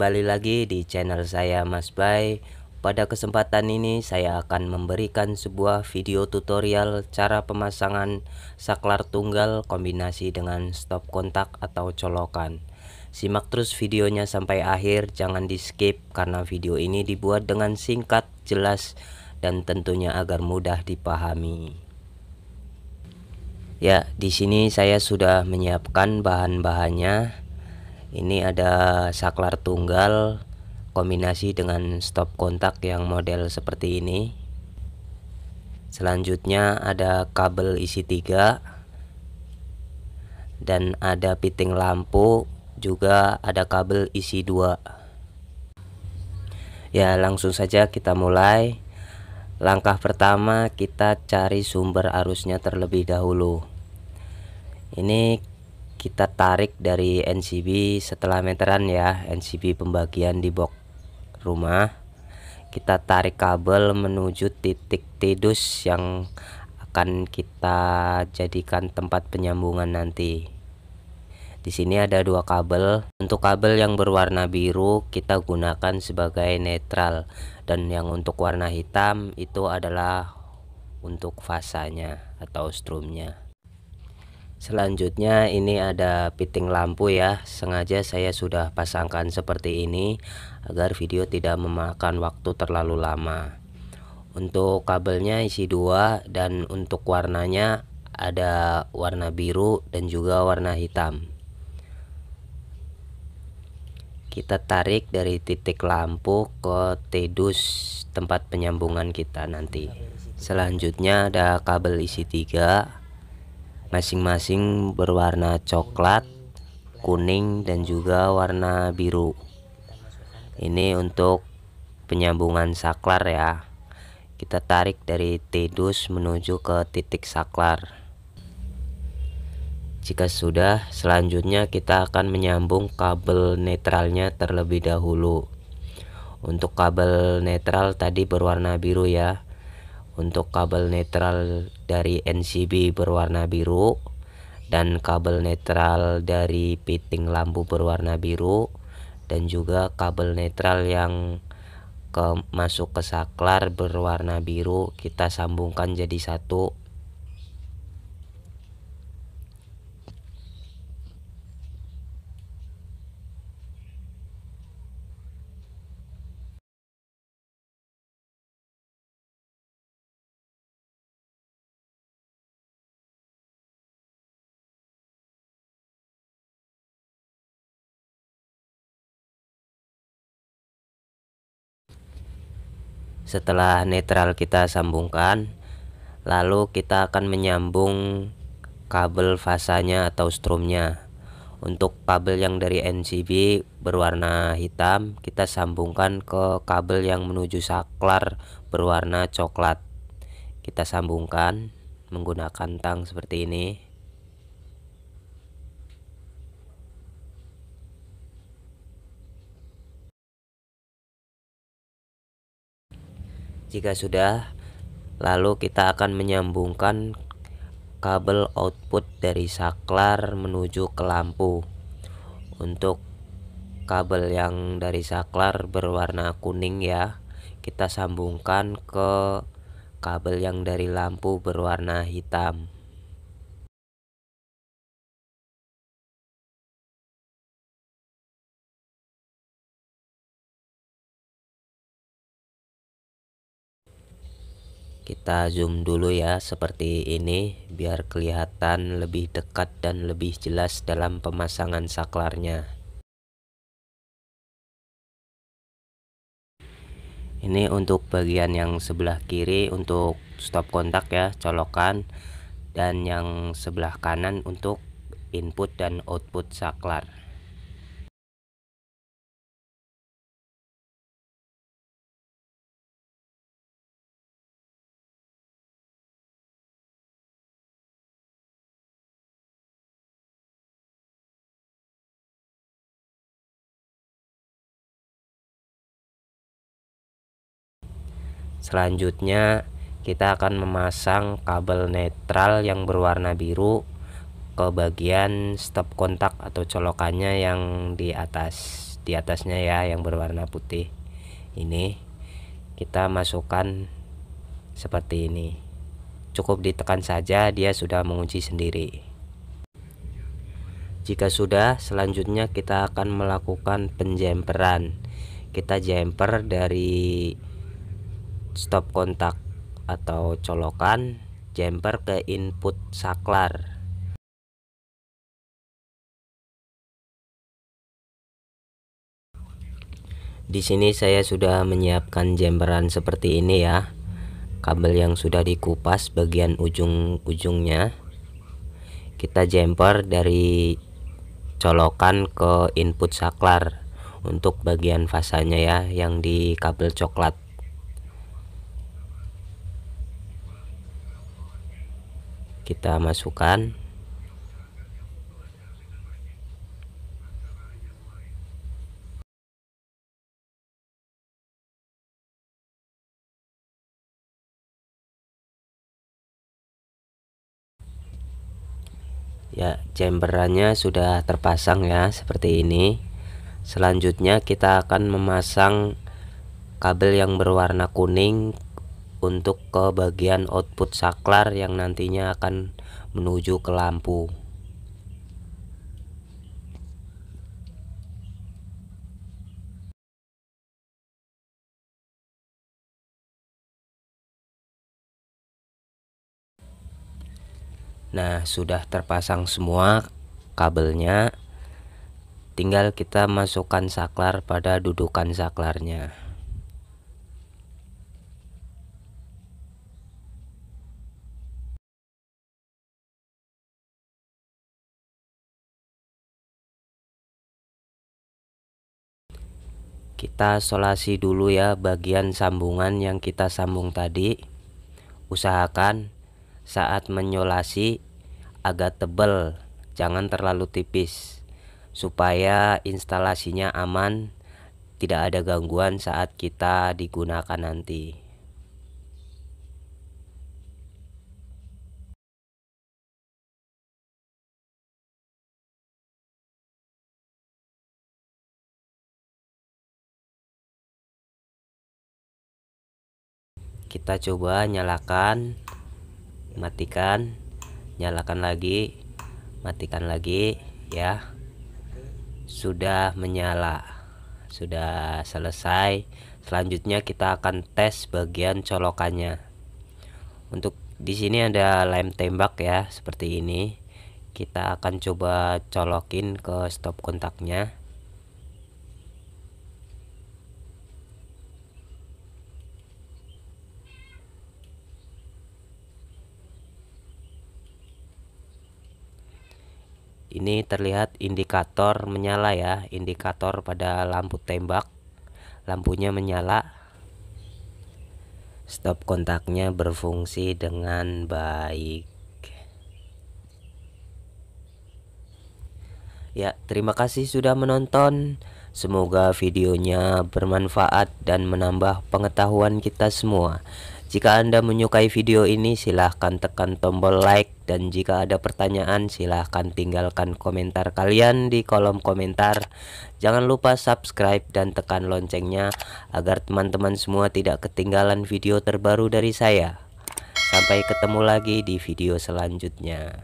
kembali lagi di channel saya Mas Bay Pada kesempatan ini saya akan memberikan sebuah video tutorial cara pemasangan saklar tunggal kombinasi dengan stop kontak atau colokan Simak terus videonya sampai akhir jangan di skip karena video ini dibuat dengan singkat jelas dan tentunya agar mudah dipahami Ya di sini saya sudah menyiapkan bahan-bahannya ini ada saklar tunggal kombinasi dengan stop kontak yang model seperti ini selanjutnya ada kabel isi tiga dan ada piting lampu juga ada kabel isi dua ya langsung saja kita mulai langkah pertama kita cari sumber arusnya terlebih dahulu ini kita tarik dari NCB setelah meteran ya NCB pembagian di box rumah kita tarik kabel menuju titik tidus yang akan kita jadikan tempat penyambungan nanti di sini ada dua kabel untuk kabel yang berwarna biru kita gunakan sebagai netral dan yang untuk warna hitam itu adalah untuk fasanya atau strumnya Selanjutnya ini ada piting lampu ya Sengaja saya sudah pasangkan seperti ini Agar video tidak memakan waktu terlalu lama Untuk kabelnya isi dua Dan untuk warnanya ada warna biru dan juga warna hitam Kita tarik dari titik lampu ke tedus tempat penyambungan kita nanti Selanjutnya ada kabel isi tiga masing-masing berwarna coklat kuning dan juga warna biru ini untuk penyambungan saklar ya kita tarik dari tidus menuju ke titik saklar jika sudah selanjutnya kita akan menyambung kabel netralnya terlebih dahulu untuk kabel netral tadi berwarna biru ya untuk kabel netral dari NCB berwarna biru dan kabel netral dari fitting lampu berwarna biru dan juga kabel netral yang ke masuk ke saklar berwarna biru kita sambungkan jadi satu setelah netral kita sambungkan lalu kita akan menyambung kabel fasanya atau strumnya. untuk kabel yang dari NCB berwarna hitam kita sambungkan ke kabel yang menuju saklar berwarna coklat kita sambungkan menggunakan tang seperti ini Jika sudah, lalu kita akan menyambungkan kabel output dari saklar menuju ke lampu. Untuk kabel yang dari saklar berwarna kuning ya, kita sambungkan ke kabel yang dari lampu berwarna hitam. kita zoom dulu ya seperti ini biar kelihatan lebih dekat dan lebih jelas dalam pemasangan saklarnya ini untuk bagian yang sebelah kiri untuk stop kontak ya colokan dan yang sebelah kanan untuk input dan output saklar selanjutnya kita akan memasang kabel netral yang berwarna biru ke bagian stop kontak atau colokannya yang di atas di atasnya ya yang berwarna putih ini kita masukkan seperti ini cukup ditekan saja dia sudah mengunci sendiri jika sudah selanjutnya kita akan melakukan penjemperan kita jemper dari stop kontak atau colokan jumper ke input saklar di sini saya sudah menyiapkan jemberan seperti ini ya kabel yang sudah dikupas bagian ujung-ujungnya kita jumper dari colokan ke input saklar untuk bagian fasanya ya yang di kabel coklat kita masukkan ya chamberannya sudah terpasang ya seperti ini selanjutnya kita akan memasang kabel yang berwarna kuning untuk ke bagian output saklar yang nantinya akan menuju ke lampu Nah sudah terpasang semua kabelnya Tinggal kita masukkan saklar pada dudukan saklarnya kita solasi dulu ya bagian sambungan yang kita sambung tadi usahakan saat menyolasi agak tebal jangan terlalu tipis supaya instalasinya aman tidak ada gangguan saat kita digunakan nanti kita coba nyalakan matikan nyalakan lagi matikan lagi ya sudah menyala sudah selesai selanjutnya kita akan tes bagian colokannya untuk di sini ada lem tembak ya seperti ini kita akan coba colokin ke stop kontaknya ini terlihat indikator menyala ya indikator pada lampu tembak lampunya menyala stop kontaknya berfungsi dengan baik ya terima kasih sudah menonton semoga videonya bermanfaat dan menambah pengetahuan kita semua jika Anda menyukai video ini silahkan tekan tombol like dan jika ada pertanyaan silahkan tinggalkan komentar kalian di kolom komentar. Jangan lupa subscribe dan tekan loncengnya agar teman-teman semua tidak ketinggalan video terbaru dari saya. Sampai ketemu lagi di video selanjutnya.